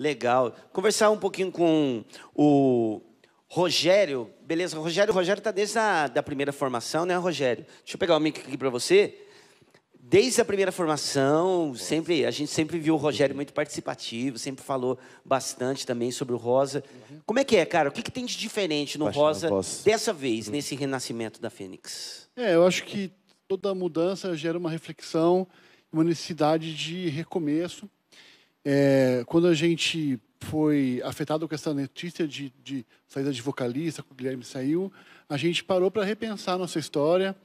Legal. Conversar um pouquinho com o Rogério. Beleza, Rogério. Rogério está desde a da primeira formação, né, Rogério? Deixa eu pegar o mic aqui para você. Desde a primeira formação, sempre a gente sempre viu o Rogério muito participativo, sempre falou bastante também sobre o Rosa. Como é que é, cara? O que, que tem de diferente no Rosa dessa vez, nesse renascimento da Fênix? É, eu acho que toda mudança gera uma reflexão, uma necessidade de recomeço. É, quando a gente foi afetado com essa notícia de, de saída de vocalista, que o Guilherme saiu, a gente parou para repensar nossa história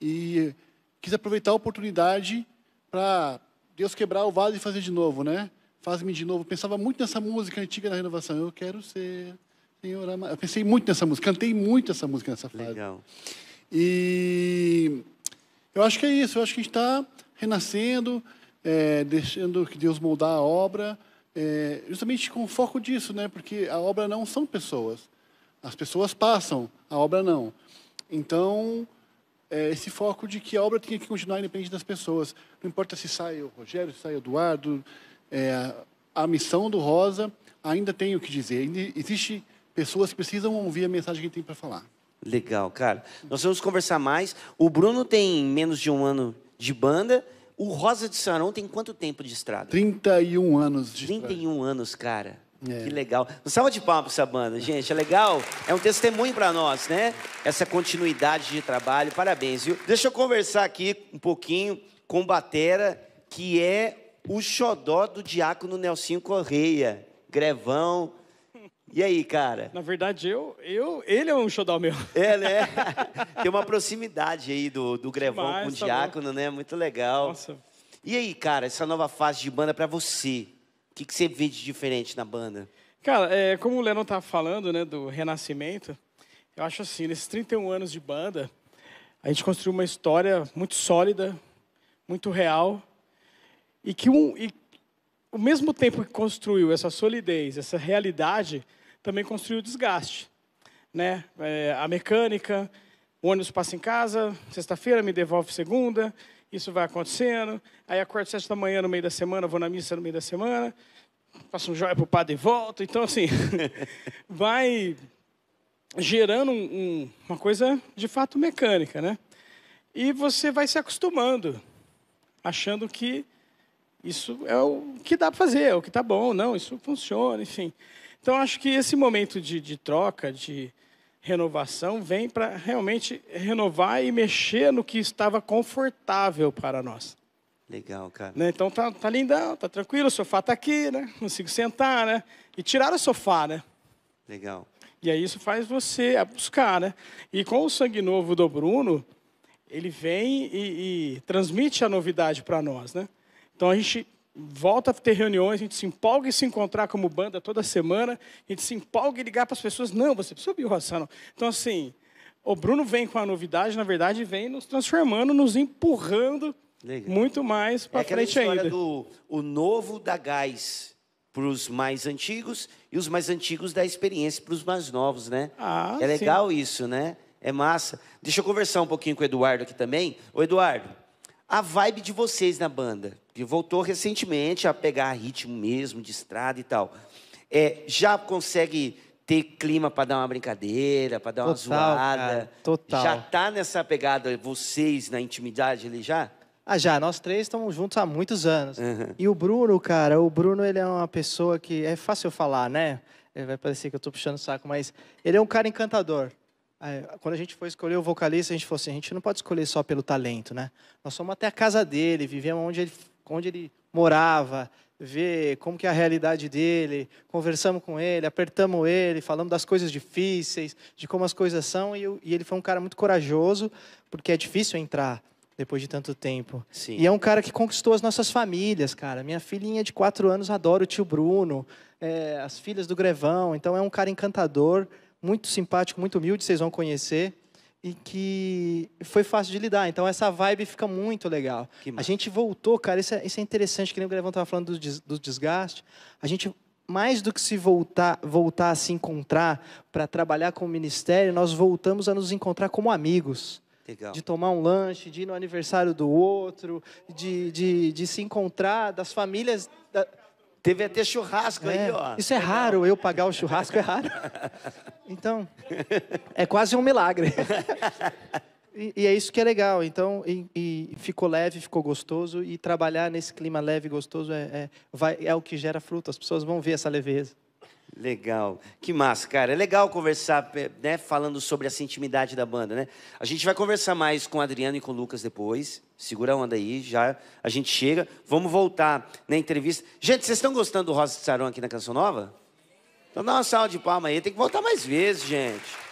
e quis aproveitar a oportunidade para Deus quebrar o vaso e fazer de novo, né? Faz-me de novo. Eu pensava muito nessa música antiga da renovação. Eu quero ser Senhor amado. Eu pensei muito nessa música, cantei muito essa música nessa fase. Legal. E eu acho que é isso. Eu acho que a gente está renascendo é, deixando que Deus moldar a obra, é, justamente com foco disso, né? Porque a obra não são pessoas. As pessoas passam, a obra não. Então, é, esse foco de que a obra tem que continuar independente das pessoas. Não importa se sai o Rogério, se sai o Eduardo, é, a missão do Rosa ainda tem o que dizer. Existem pessoas que precisam ouvir a mensagem que ele tem para falar. Legal, cara. Nós vamos conversar mais. O Bruno tem menos de um ano de banda o Rosa de Saron tem quanto tempo de estrada? 31 anos de 31 estrada. 31 anos, cara. É. Que legal. Um salva de palmas essa banda, gente. É legal. É um testemunho para nós, né? Essa continuidade de trabalho. Parabéns, viu? Deixa eu conversar aqui um pouquinho com o Batera, que é o xodó do diácono Nelsinho Correia. Grevão, e aí, cara? Na verdade, eu, eu, ele é um xodó meu. É, né? Tem uma proximidade aí do, do Grevão Demais, com o tá Diácono, né? Muito legal. Nossa. E aí, cara, essa nova fase de banda para você? O que, que você vê de diferente na banda? Cara, é, como o Lennon tá falando, né, do renascimento, eu acho assim, nesses 31 anos de banda, a gente construiu uma história muito sólida, muito real, e que um, e, ao mesmo tempo que construiu essa solidez, essa realidade, também construiu o desgaste. Né? É, a mecânica, o ônibus passa em casa, sexta-feira me devolve segunda, isso vai acontecendo. Aí acordo sete da manhã no meio da semana, vou na missa no meio da semana, faço um joia para o padre e volto. Então, assim, vai gerando um, um, uma coisa de fato mecânica, né? E você vai se acostumando, achando que isso é o que dá para fazer, é o que está bom, não, isso funciona, enfim. Então, acho que esse momento de, de troca, de renovação, vem para realmente renovar e mexer no que estava confortável para nós. Legal, cara. Né? Então tá, tá lindão, tá tranquilo, o sofá tá aqui, né? Consigo sentar, né? E tirar o sofá, né? Legal. E aí isso faz você buscar, né? E com o sangue novo do Bruno, ele vem e, e transmite a novidade para nós, né? Então a gente volta a ter reuniões, a gente se empolga em se encontrar como banda toda semana, a gente se empolga em ligar para as pessoas, não, você precisa ouvir o Rossano. Então, assim, o Bruno vem com a novidade, na verdade, vem nos transformando, nos empurrando Legal. muito mais para é frente ainda. do o novo da gás para os mais antigos e os mais antigos da experiência para os mais novos, né? Ah, é legal sim. isso, né? É massa. Deixa eu conversar um pouquinho com o Eduardo aqui também. Ô, Eduardo, a vibe de vocês na banda, que voltou recentemente a pegar ritmo mesmo, de estrada e tal. É, já consegue ter clima para dar uma brincadeira, para dar total, uma zoada? Cara, total. Já tá nessa pegada, vocês na intimidade ali já? Ah, já. Nós três estamos juntos há muitos anos. Uhum. E o Bruno, cara, o Bruno ele é uma pessoa que. É fácil falar, né? Vai parecer que eu tô puxando o saco, mas ele é um cara encantador. É, quando a gente foi escolher o vocalista, a gente falou assim: a gente não pode escolher só pelo talento, né? Nós fomos até a casa dele, vivemos onde ele, onde ele morava, ver como que é a realidade dele, conversamos com ele, apertamos ele, falamos das coisas difíceis, de como as coisas são, e, e ele foi um cara muito corajoso, porque é difícil entrar depois de tanto tempo. Sim. E é um cara que conquistou as nossas famílias, cara. Minha filhinha de quatro anos adora o tio Bruno, é, as filhas do Grevão, então é um cara encantador muito simpático, muito humilde, vocês vão conhecer. E que foi fácil de lidar. Então, essa vibe fica muito legal. A gente voltou, cara, isso é, isso é interessante, que nem o Grevão estava falando do, des, do desgaste. A gente mais do que se voltar, voltar a se encontrar para trabalhar com o ministério, nós voltamos a nos encontrar como amigos. Legal. De tomar um lanche, de ir no aniversário do outro, de, de, de se encontrar, das famílias. Da Teve até churrasco é, aí, ó. Isso é raro, eu pagar o churrasco é raro. Então, é quase um milagre. E, e, é isso que é legal. Então, e, e ficou leve, ficou gostoso. E trabalhar nesse clima leve e gostoso é, é, vai, é o que gera fruto. As pessoas vão ver essa leveza. Legal. Que massa, cara. É legal conversar, né, falando sobre essa intimidade da banda, né? A gente vai conversar mais com o Adriano e com o Lucas depois. Segura a onda aí, já a gente chega. Vamos voltar na entrevista. Gente, vocês estão gostando do Rosa de Sarão aqui na Canção Nova? Então dá uma salva de palma aí. Tem que voltar mais vezes, gente.